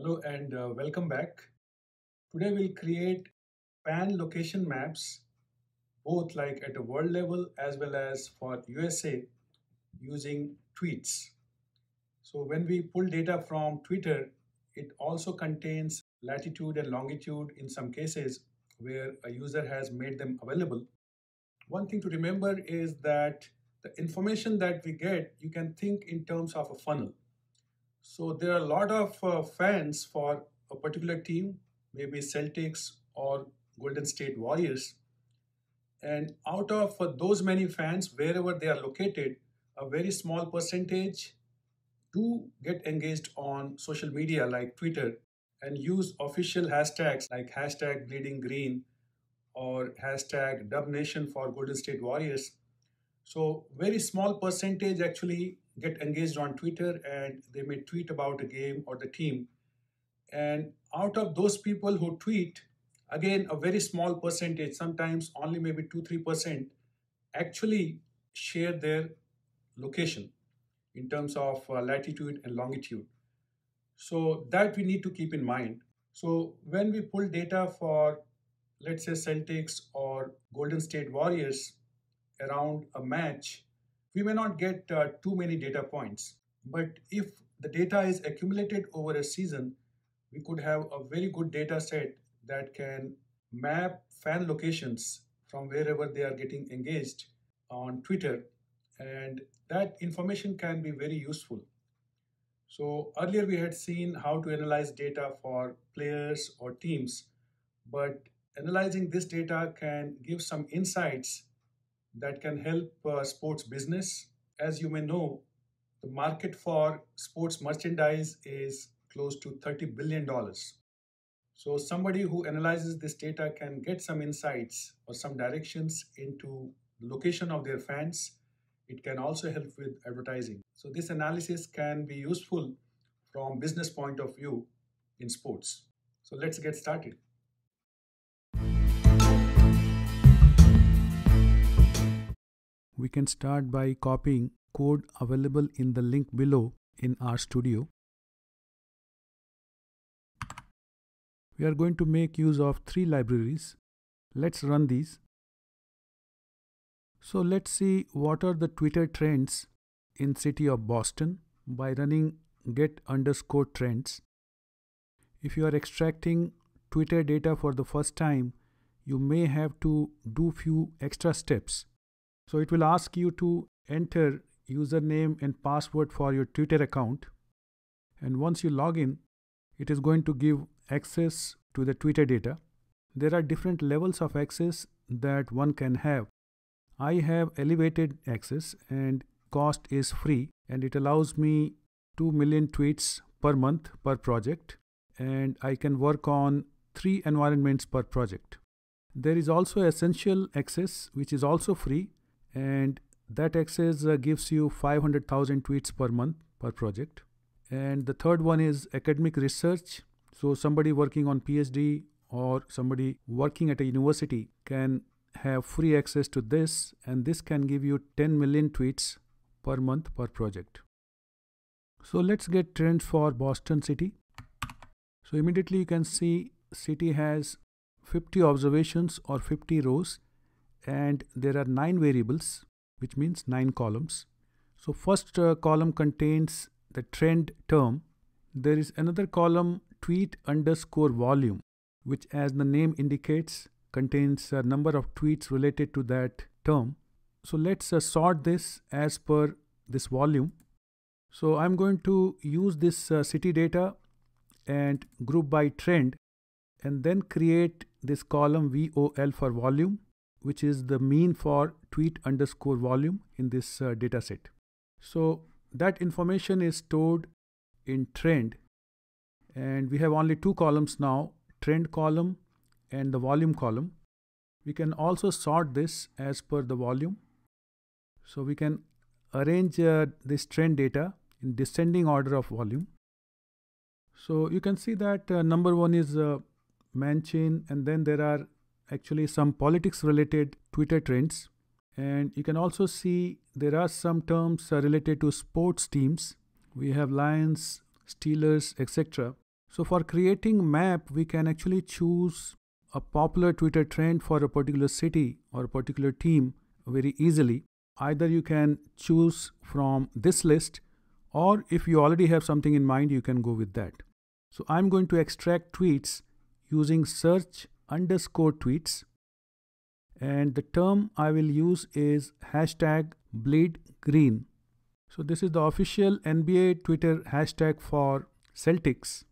Hello and uh, welcome back. Today we'll create pan location maps both like at a world level as well as for USA using tweets. So when we pull data from Twitter, it also contains latitude and longitude in some cases where a user has made them available. One thing to remember is that the information that we get, you can think in terms of a funnel. So there are a lot of uh, fans for a particular team, maybe Celtics or Golden State Warriors. And out of uh, those many fans, wherever they are located, a very small percentage do get engaged on social media like Twitter and use official hashtags like hashtag bleeding green or hashtag dub nation for golden state warriors so very small percentage actually get engaged on Twitter and they may tweet about a game or the team. And out of those people who tweet, again, a very small percentage, sometimes only maybe 2 3%, actually share their location in terms of uh, latitude and longitude. So that we need to keep in mind. So when we pull data for, let's say, Celtics or Golden State Warriors around a match, we may not get uh, too many data points. But if the data is accumulated over a season, we could have a very good data set that can map fan locations from wherever they are getting engaged on Twitter. And that information can be very useful. So earlier we had seen how to analyze data for players or teams, but analyzing this data can give some insights that can help uh, sports business. As you may know, the market for sports merchandise is close to $30 billion. So, somebody who analyzes this data can get some insights or some directions into the location of their fans. It can also help with advertising. So, this analysis can be useful from business point of view in sports. So, let's get started. we can start by copying code available in the link below in RStudio. We are going to make use of three libraries. Let's run these. So let's see what are the Twitter trends in city of Boston by running get underscore trends. If you are extracting Twitter data for the first time, you may have to do few extra steps so it will ask you to enter username and password for your Twitter account. And once you log in, it is going to give access to the Twitter data. There are different levels of access that one can have. I have elevated access and cost is free and it allows me 2 million tweets per month per project and I can work on 3 environments per project. There is also essential access which is also free and that access uh, gives you 500,000 tweets per month per project. And the third one is academic research. So somebody working on PhD or somebody working at a university can have free access to this and this can give you 10 million tweets per month per project. So let's get trends for Boston City. So immediately you can see city has 50 observations or 50 rows and there are nine variables which means nine columns. So first uh, column contains the trend term. There is another column tweet underscore volume which as the name indicates contains a number of tweets related to that term. So let's uh, sort this as per this volume. So I'm going to use this uh, city data and group by trend and then create this column VOL for volume which is the mean for tweet underscore volume in this uh, data set. So that information is stored in trend and we have only two columns now trend column and the volume column. We can also sort this as per the volume. So we can arrange uh, this trend data in descending order of volume. So you can see that uh, number one is uh, Manchin and then there are actually some politics related Twitter trends. And you can also see there are some terms uh, related to sports teams. We have Lions, Steelers, etc. So for creating map, we can actually choose a popular Twitter trend for a particular city or a particular team very easily. Either you can choose from this list or if you already have something in mind, you can go with that. So I'm going to extract tweets using search underscore tweets and the term I will use is hashtag bleed green. So this is the official NBA Twitter hashtag for Celtics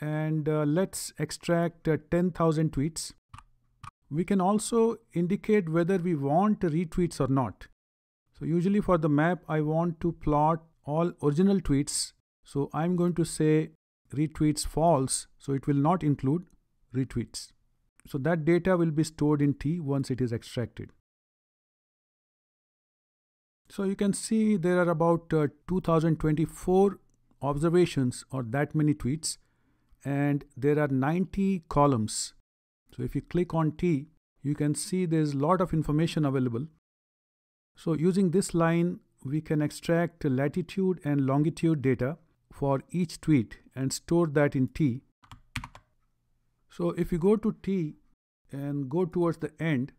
and uh, let's extract uh, 10,000 tweets. We can also indicate whether we want retweets or not. So usually for the map, I want to plot all original tweets. So I'm going to say retweets false. So it will not include retweets. So that data will be stored in T once it is extracted. So you can see there are about uh, 2024 observations or that many tweets and there are 90 columns. So if you click on T, you can see there's a lot of information available. So using this line, we can extract latitude and longitude data for each tweet and store that in T so if you go to T and go towards the end,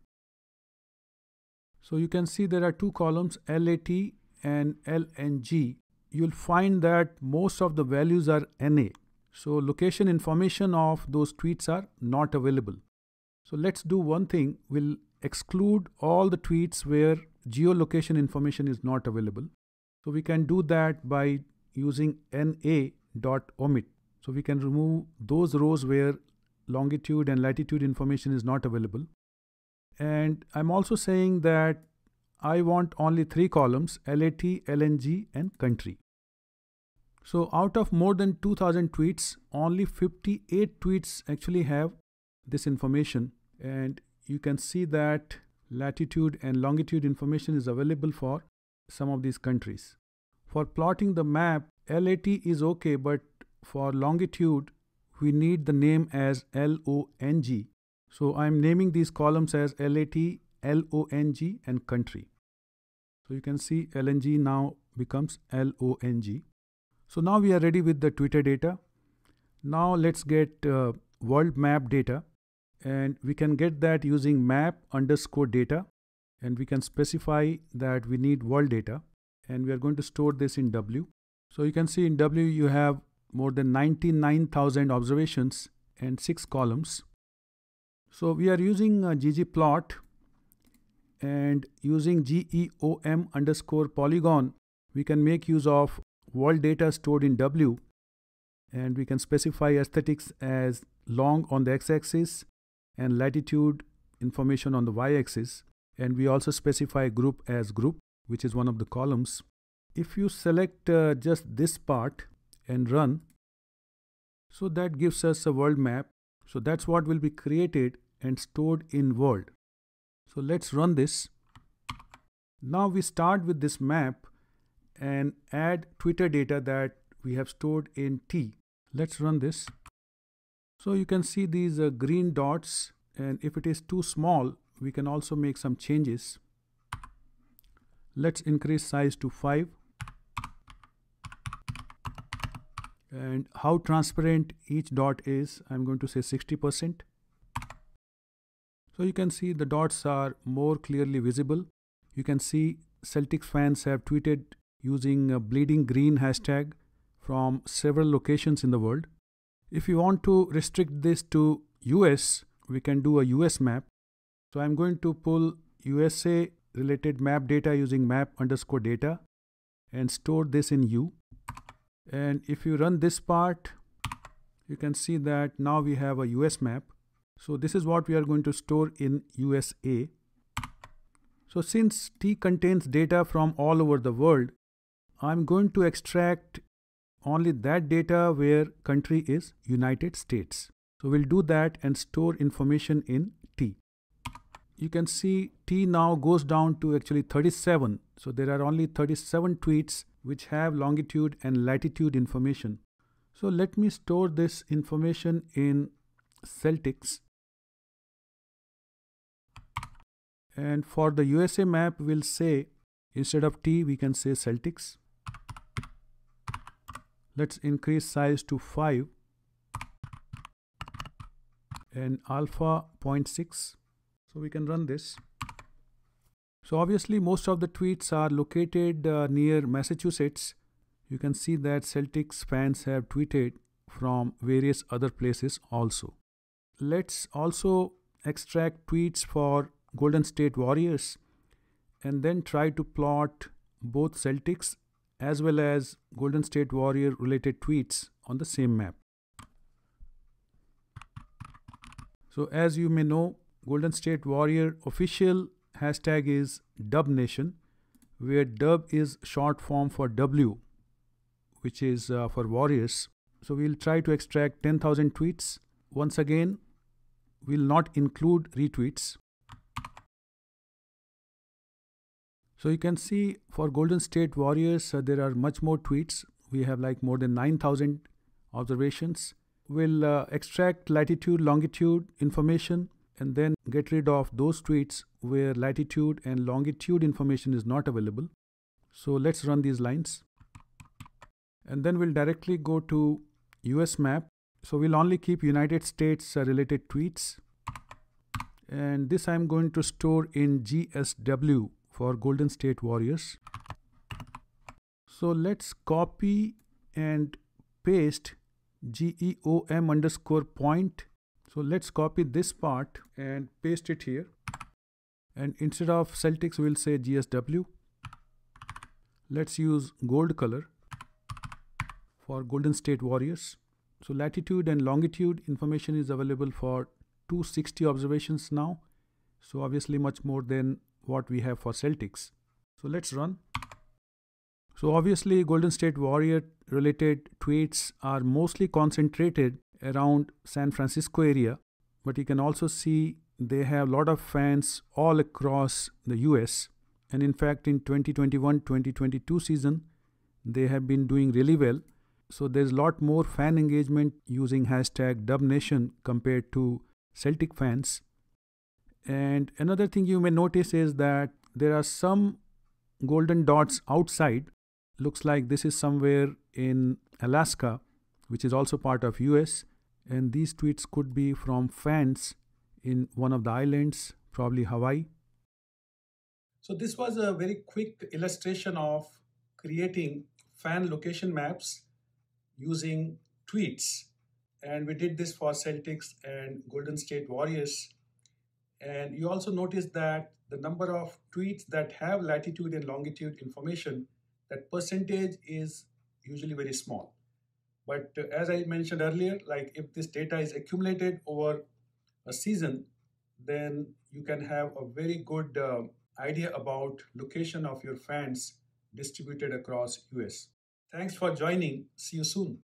so you can see there are two columns LAT and LNG. You'll find that most of the values are NA. So location information of those tweets are not available. So let's do one thing. We'll exclude all the tweets where geolocation information is not available. So we can do that by using na.omit. So we can remove those rows where longitude and latitude information is not available. And I'm also saying that I want only three columns, LAT, LNG, and country. So out of more than 2000 tweets, only 58 tweets actually have this information. And you can see that latitude and longitude information is available for some of these countries. For plotting the map, LAT is okay, but for longitude, we need the name as LONG. So I'm naming these columns as L A T L O N G and country. So you can see LNG now becomes LONG. So now we are ready with the Twitter data. Now let's get uh, world map data and we can get that using map underscore data and we can specify that we need world data and we are going to store this in W. So you can see in W you have more than 99,000 observations and 6 columns. So we are using a uh, ggplot and using geom underscore polygon we can make use of world data stored in W and we can specify aesthetics as long on the x-axis and latitude information on the y-axis and we also specify group as group which is one of the columns. If you select uh, just this part and run. So that gives us a world map. So that's what will be created and stored in world. So let's run this. Now we start with this map and add Twitter data that we have stored in T. Let's run this. So you can see these uh, green dots and if it is too small, we can also make some changes. Let's increase size to 5. and how transparent each dot is, I'm going to say 60%. So you can see the dots are more clearly visible. You can see Celtics fans have tweeted using a bleeding green hashtag from several locations in the world. If you want to restrict this to US, we can do a US map. So I'm going to pull USA related map data using map underscore data and store this in U. And if you run this part, you can see that now we have a US map. So this is what we are going to store in USA. So since T contains data from all over the world, I'm going to extract only that data where country is United States. So we'll do that and store information in you can see T now goes down to actually 37. So there are only 37 tweets which have longitude and latitude information. So let me store this information in Celtics. And for the USA map, we'll say instead of T, we can say Celtics. Let's increase size to 5 and alpha 0.6 so we can run this. So obviously most of the tweets are located uh, near Massachusetts. You can see that Celtics fans have tweeted from various other places also. Let's also extract tweets for Golden State Warriors and then try to plot both Celtics as well as Golden State Warrior related tweets on the same map. So as you may know, Golden State Warrior official hashtag is Dub Nation, where Dub is short form for W, which is uh, for Warriors. So we'll try to extract 10,000 tweets. Once again, we'll not include retweets. So you can see for Golden State Warriors, uh, there are much more tweets. We have like more than 9,000 observations. We'll uh, extract latitude, longitude information and then get rid of those tweets where latitude and longitude information is not available. So let's run these lines. And then we'll directly go to US map. So we'll only keep United States uh, related tweets. And this I'm going to store in GSW for Golden State Warriors. So let's copy and paste GEOM underscore point so let's copy this part and paste it here. And instead of Celtics, we'll say GSW. Let's use gold color for Golden State Warriors. So latitude and longitude information is available for 260 observations now. So obviously much more than what we have for Celtics. So let's run. So obviously Golden State Warrior related tweets are mostly concentrated around San Francisco area, but you can also see they have a lot of fans all across the US. And in fact, in 2021-2022 season, they have been doing really well. So there's a lot more fan engagement using hashtag DubNation compared to Celtic fans. And another thing you may notice is that there are some golden dots outside. Looks like this is somewhere in Alaska, which is also part of US and these tweets could be from fans in one of the islands, probably Hawaii. So this was a very quick illustration of creating fan location maps using tweets. And we did this for Celtics and Golden State Warriors. And you also notice that the number of tweets that have latitude and longitude information, that percentage is usually very small. But as I mentioned earlier, like if this data is accumulated over a season, then you can have a very good uh, idea about location of your fans distributed across US. Thanks for joining. See you soon.